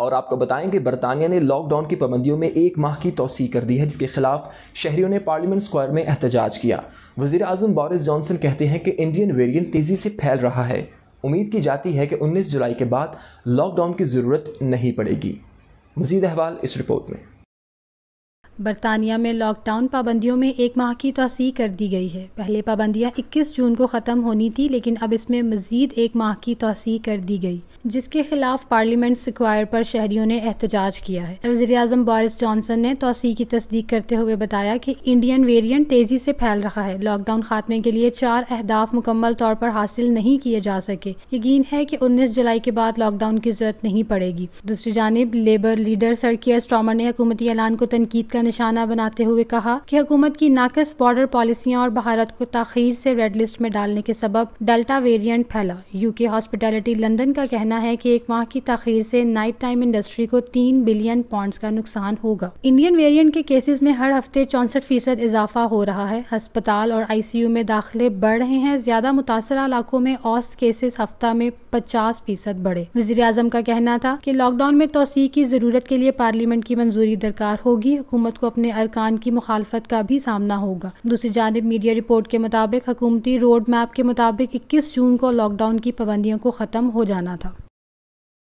और आपको बताएं कि बरतानिया ने लॉकडाउन की पाबंदियों में एक माह की तोसी कर दी है जिसके खिलाफ शहरीों ने पार्लियामेंट स्क्वायर में एहतजाज किया वजी अजम बोरिस जॉनसन कहते हैं कि इंडियन वेरियंट तेज़ी से फैल रहा है उम्मीद की जाती है कि 19 जुलाई के बाद लॉकडाउन की ज़रूरत नहीं पड़ेगी मजीद अहवाल इस रिपोर्ट में बरतानिया में लॉकडाउन पाबंदियों में एक माह की तोसी कर दी गई है पहले पाबंदियां 21 जून को ख़त्म होनी थी लेकिन अब इसमें मज़ीद एक माह की तोसी कर दी गई जिसके खिलाफ पार्लियामेंट स्क्वायर पर शहरियों ने एहतजाज किया है वजी अजम बोरिस जॉनसन ने तोसी की तस्दीक करते हुए बताया कि इंडियन वेरियंट तेज़ी से फैल रहा है लॉकडाउन खात्मे के लिए चार अहदाफ मुकम्मल तौर पर हासिल नहीं किए जा सके यकीन है कि उन्नीस जुलाई के बाद लॉकडाउन की जरूरत नहीं पड़ेगी दूसरी जानब लेबर लीडर सड़किया स्ट्रामर ने हकूमती ऐलान को तनकीद का निशाना बनाते हुए कहा कि हुकूमत की नाकस बॉर्डर पॉलिसियाँ और भारत को तखीर से रेड लिस्ट में डालने के सबब डेल्टा वेरिएंट फैला यूके हॉस्पिटैलिटी लंदन का कहना है कि एक माह की तखीर से नाइट टाइम इंडस्ट्री को तीन बिलियन पाउंड का नुकसान होगा इंडियन वेरियंट के केसेज में हर हफ्ते चौंसठ फीसद इजाफा हो रहा है अस्पताल और आईसीयू में दाखिले बढ़ रहे हैं ज्यादा मुतासर इलाकों में औस्त केसेस हफ्ता में पचास फीसद बढ़े वजी अजम का कहना था की लॉकडाउन में तोसी की जरूरत के लिए पार्लियामेंट की मंजूरी दरकार होगी हुकूमत को अपने अरकान की मुखालफत का भी सामना होगा दूसरी जानब मीडिया रिपोर्ट के मुताबिक हुकूमती रोड मैप के मुताबिक इक्कीस जून को लॉकडाउन की पाबंदियों को ख़त्म हो जाना था